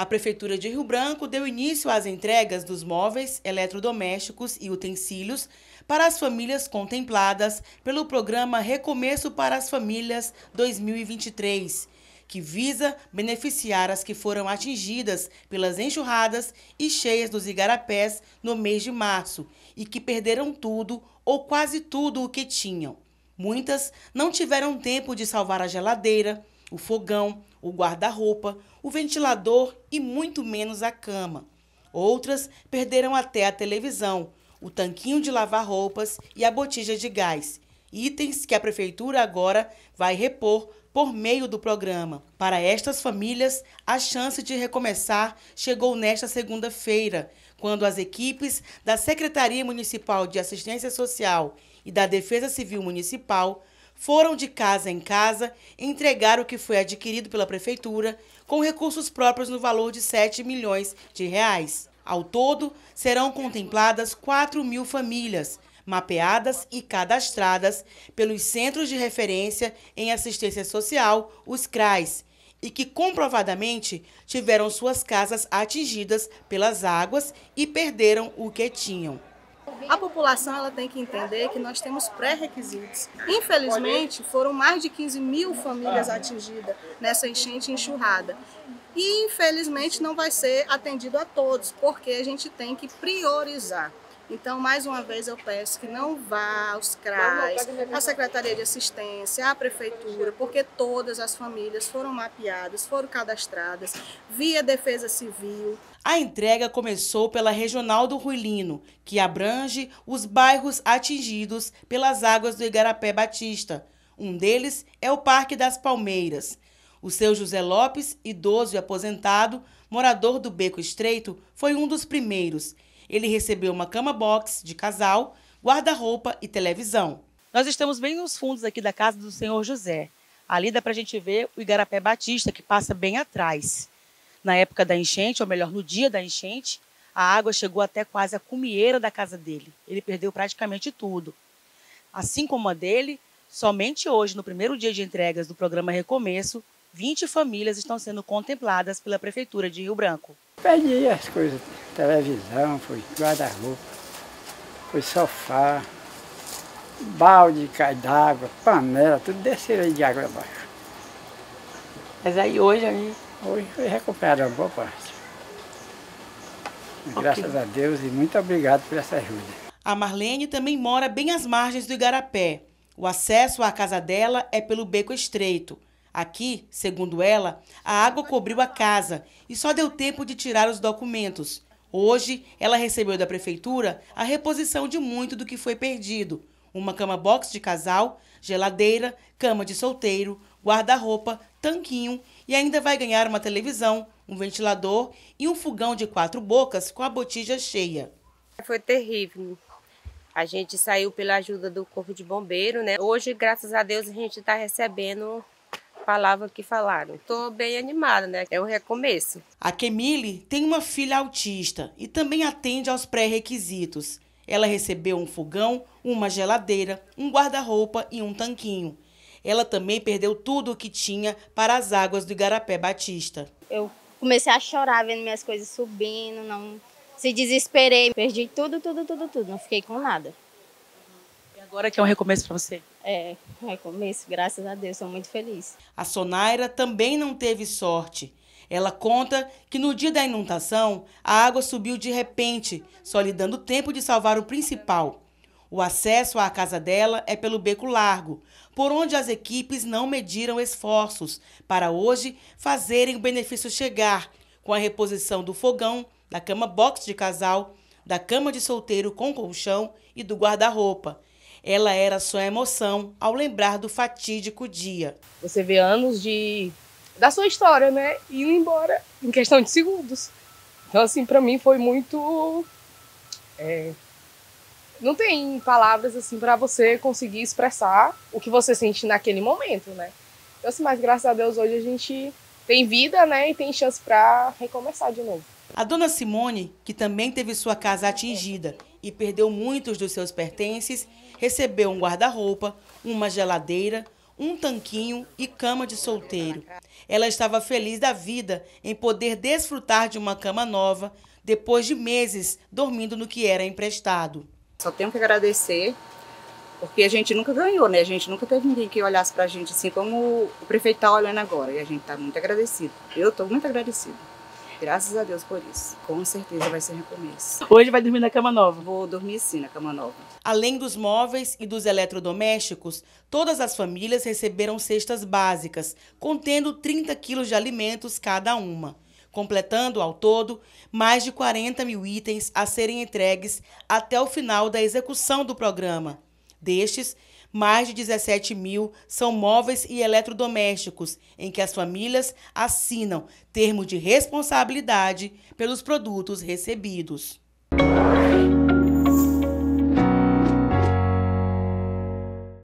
A Prefeitura de Rio Branco deu início às entregas dos móveis, eletrodomésticos e utensílios para as famílias contempladas pelo programa Recomeço para as Famílias 2023, que visa beneficiar as que foram atingidas pelas enxurradas e cheias dos igarapés no mês de março e que perderam tudo ou quase tudo o que tinham. Muitas não tiveram tempo de salvar a geladeira, o fogão, o guarda-roupa, o ventilador e muito menos a cama. Outras perderam até a televisão, o tanquinho de lavar roupas e a botija de gás, itens que a prefeitura agora vai repor por meio do programa. Para estas famílias, a chance de recomeçar chegou nesta segunda-feira, quando as equipes da Secretaria Municipal de Assistência Social e da Defesa Civil Municipal foram de casa em casa entregar o que foi adquirido pela prefeitura com recursos próprios no valor de 7 milhões de reais. Ao todo, serão contempladas 4 mil famílias, mapeadas e cadastradas pelos Centros de Referência em Assistência Social, os CRAS, e que comprovadamente tiveram suas casas atingidas pelas águas e perderam o que tinham. A população ela tem que entender que nós temos pré-requisitos. Infelizmente, foram mais de 15 mil famílias atingidas nessa enchente enxurrada. E infelizmente não vai ser atendido a todos, porque a gente tem que priorizar. Então, mais uma vez, eu peço que não vá aos CRAs, à Secretaria de Assistência, à Prefeitura, porque todas as famílias foram mapeadas, foram cadastradas via Defesa Civil. A entrega começou pela Regional do Ruilino, que abrange os bairros atingidos pelas águas do Igarapé Batista. Um deles é o Parque das Palmeiras. O seu José Lopes, idoso e aposentado, morador do Beco Estreito, foi um dos primeiros ele recebeu uma cama box de casal, guarda-roupa e televisão. Nós estamos bem nos fundos aqui da casa do senhor José. Ali dá para a gente ver o Igarapé Batista, que passa bem atrás. Na época da enchente, ou melhor, no dia da enchente, a água chegou até quase a cumieira da casa dele. Ele perdeu praticamente tudo. Assim como a dele, somente hoje, no primeiro dia de entregas do programa Recomeço, 20 famílias estão sendo contempladas pela Prefeitura de Rio Branco. Perdi as coisas, televisão, foi guarda-roupa, foi sofá, balde cai d'água, panela, tudo desceram de água abaixo. Mas aí hoje aí. Hoje foi recuperado uma boa parte. Okay. Graças a Deus e muito obrigado por essa ajuda. A Marlene também mora bem às margens do Igarapé. O acesso à casa dela é pelo beco estreito. Aqui, segundo ela, a água cobriu a casa e só deu tempo de tirar os documentos. Hoje, ela recebeu da prefeitura a reposição de muito do que foi perdido: uma cama box de casal, geladeira, cama de solteiro, guarda-roupa, tanquinho e ainda vai ganhar uma televisão, um ventilador e um fogão de quatro bocas com a botija cheia. Foi terrível. A gente saiu pela ajuda do Corpo de Bombeiro, né? Hoje, graças a Deus, a gente está recebendo palavra que falaram. Estou bem animada, né? É um recomeço. A Kemile tem uma filha autista e também atende aos pré-requisitos. Ela recebeu um fogão, uma geladeira, um guarda-roupa e um tanquinho. Ela também perdeu tudo o que tinha para as águas do Igarapé Batista. Eu comecei a chorar vendo minhas coisas subindo, não se desesperei, perdi tudo, tudo, tudo, tudo, não fiquei com nada. Agora que é um recomeço para você. É, recomeço, graças a Deus, sou muito feliz. A Sonaira também não teve sorte. Ela conta que no dia da inundação, a água subiu de repente, só lhe dando tempo de salvar o principal. O acesso à casa dela é pelo beco largo, por onde as equipes não mediram esforços para hoje fazerem o benefício chegar, com a reposição do fogão, da cama box de casal, da cama de solteiro com colchão e do guarda-roupa, ela era sua emoção ao lembrar do fatídico dia. Você vê anos de da sua história, né, indo embora em questão de segundos. Então assim, para mim foi muito é... não tem palavras assim para você conseguir expressar o que você sente naquele momento, né? Então, assim, mas graças a Deus hoje a gente tem vida, né, e tem chance para recomeçar de novo. A dona Simone, que também teve sua casa atingida e perdeu muitos dos seus pertences, recebeu um guarda-roupa, uma geladeira, um tanquinho e cama de solteiro. Ela estava feliz da vida em poder desfrutar de uma cama nova depois de meses dormindo no que era emprestado. Só tenho que agradecer, porque a gente nunca ganhou, né? A gente nunca teve ninguém que olhasse para a gente assim como o prefeito está olhando agora. E a gente está muito agradecido. Eu estou muito agradecido. Graças a Deus por isso. Com certeza vai ser recomeço. Hoje vai dormir na cama nova? Vou dormir sim na cama nova. Além dos móveis e dos eletrodomésticos, todas as famílias receberam cestas básicas, contendo 30 quilos de alimentos cada uma completando ao todo mais de 40 mil itens a serem entregues até o final da execução do programa. Destes, mais de 17 mil são móveis e eletrodomésticos, em que as famílias assinam termo de responsabilidade pelos produtos recebidos.